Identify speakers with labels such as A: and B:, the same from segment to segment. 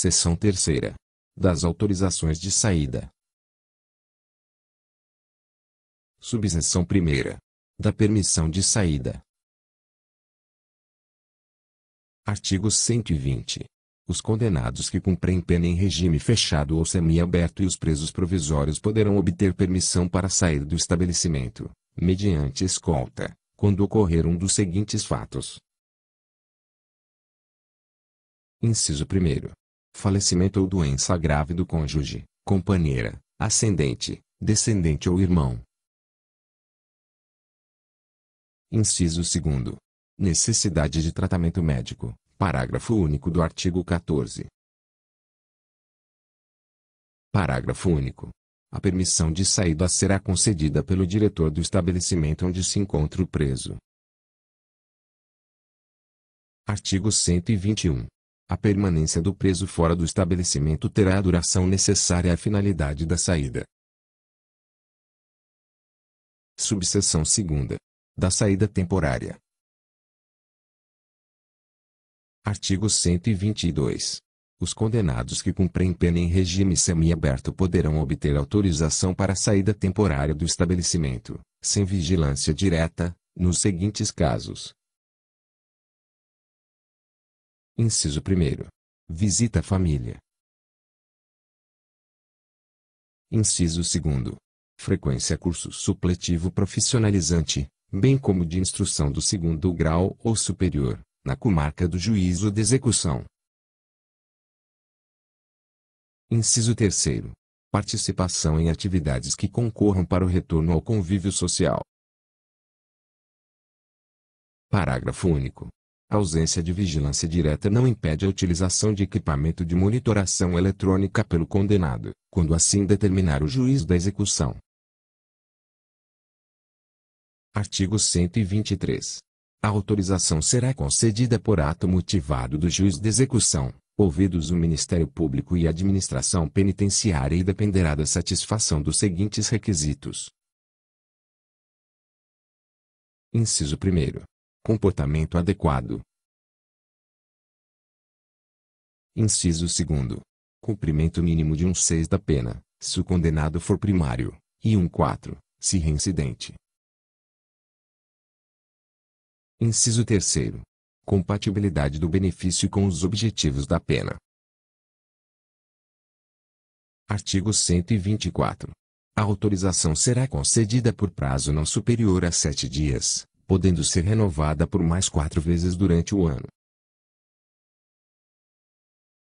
A: Seção terceira. Das autorizações de saída. Subseção primeira.
B: Da permissão de saída. Artigo 120. Os condenados que cumprem pena em regime fechado ou semiaberto e os presos provisórios poderão obter permissão para sair do estabelecimento, mediante escolta, quando ocorrer um dos seguintes fatos. Inciso 1 falecimento ou doença grave do cônjuge, companheira, ascendente, descendente ou irmão. Inciso 2. Necessidade de tratamento médico. Parágrafo único do artigo 14. Parágrafo único. A permissão de saída será concedida pelo diretor do estabelecimento onde se encontra o preso. Artigo 121. A permanência do preso fora do estabelecimento terá a duração necessária à finalidade da saída. Subseção 2. Da saída temporária. Artigo 122. Os condenados que cumprem pena em regime semiaberto poderão obter autorização para a saída temporária do estabelecimento, sem vigilância direta, nos seguintes casos. Inciso 1. Visita à família. Inciso 2. Frequência curso supletivo profissionalizante, bem como de instrução do segundo grau ou superior, na comarca do juízo de execução. Inciso 3. Participação em atividades que concorram para o retorno ao convívio social. Parágrafo único. A ausência de vigilância direta não impede a utilização de equipamento de monitoração eletrônica pelo condenado, quando assim determinar o juiz da execução. Artigo 123. A autorização será concedida por ato motivado do juiz de execução, ouvidos o Ministério Público e a Administração Penitenciária e dependerá da satisfação dos seguintes requisitos.
A: Inciso 1. Comportamento adequado.
B: Inciso 2. Cumprimento mínimo de um seis da pena, se o condenado for primário, e um 4, se reincidente. Inciso 3. Compatibilidade do benefício com os objetivos da pena. Artigo 124. A autorização será concedida por prazo não superior a sete dias, podendo ser renovada por mais quatro vezes durante o ano.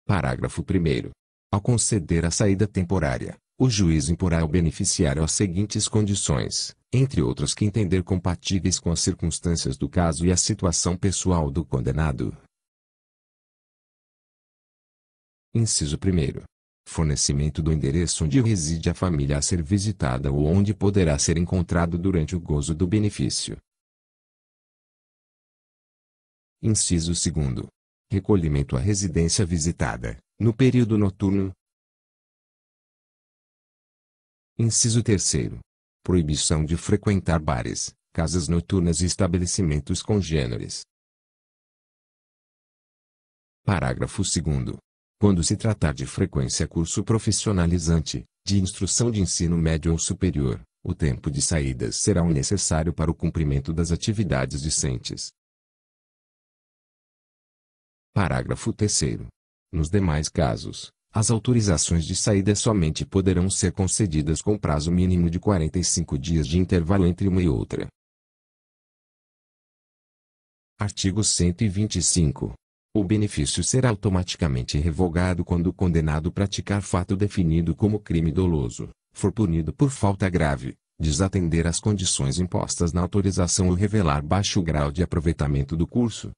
B: Parágrafo 1. Ao conceder a saída temporária, o juiz imporá ao beneficiário as seguintes condições, entre outras que entender compatíveis com as circunstâncias do caso e a situação pessoal do condenado. Inciso 1. Fornecimento do endereço onde reside a família a ser visitada ou onde poderá ser encontrado durante o gozo do benefício, Inciso 2. Recolhimento à residência visitada, no período noturno. Inciso 3. Proibição de frequentar bares, casas noturnas e estabelecimentos congêneres. Parágrafo 2. Quando se tratar de frequência curso profissionalizante, de instrução de ensino médio ou superior, o tempo de saídas será o necessário para o cumprimento das atividades discentes, Parágrafo 3 Nos demais casos, as autorizações de saída somente poderão ser concedidas com prazo mínimo de 45 dias de intervalo entre uma e outra. Artigo 125. O benefício será automaticamente revogado quando o condenado praticar fato definido como crime doloso, for punido por falta grave, desatender às condições impostas na autorização ou revelar baixo grau de aproveitamento do curso,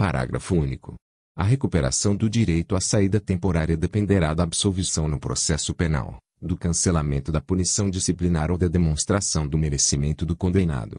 B: Parágrafo único. A recuperação do direito à saída temporária dependerá da absolvição no processo penal, do cancelamento da punição disciplinar ou da demonstração do merecimento do condenado.